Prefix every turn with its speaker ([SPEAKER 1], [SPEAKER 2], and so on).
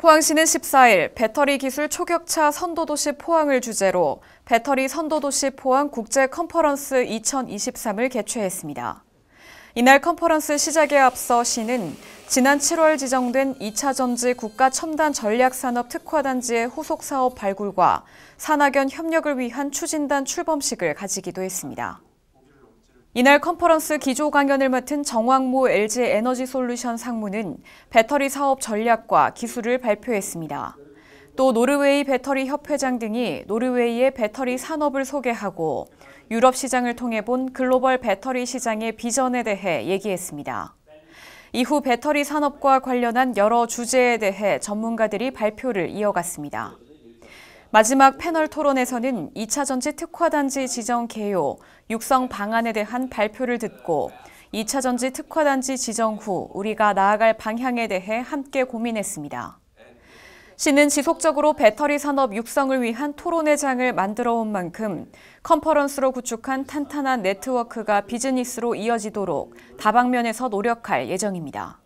[SPEAKER 1] 포항시는 14일 배터리 기술 초격차 선도도시 포항을 주제로 배터리 선도도시 포항 국제 컨퍼런스 2023을 개최했습니다. 이날 컨퍼런스 시작에 앞서 시는 지난 7월 지정된 2차 전지 국가 첨단 전략산업 특화단지의 후속 사업 발굴과 산학연 협력을 위한 추진단 출범식을 가지기도 했습니다. 이날 컨퍼런스 기조 강연을 맡은 정황모 LG 에너지 솔루션 상무는 배터리 사업 전략과 기술을 발표했습니다. 또 노르웨이 배터리 협회장 등이 노르웨이의 배터리 산업을 소개하고 유럽 시장을 통해 본 글로벌 배터리 시장의 비전에 대해 얘기했습니다. 이후 배터리 산업과 관련한 여러 주제에 대해 전문가들이 발표를 이어갔습니다. 마지막 패널 토론에서는 2차 전지 특화단지 지정 개요, 육성 방안에 대한 발표를 듣고 2차 전지 특화단지 지정 후 우리가 나아갈 방향에 대해 함께 고민했습니다. 시는 지속적으로 배터리 산업 육성을 위한 토론의 장을 만들어 온 만큼 컨퍼런스로 구축한 탄탄한 네트워크가 비즈니스로 이어지도록 다방면에서 노력할 예정입니다.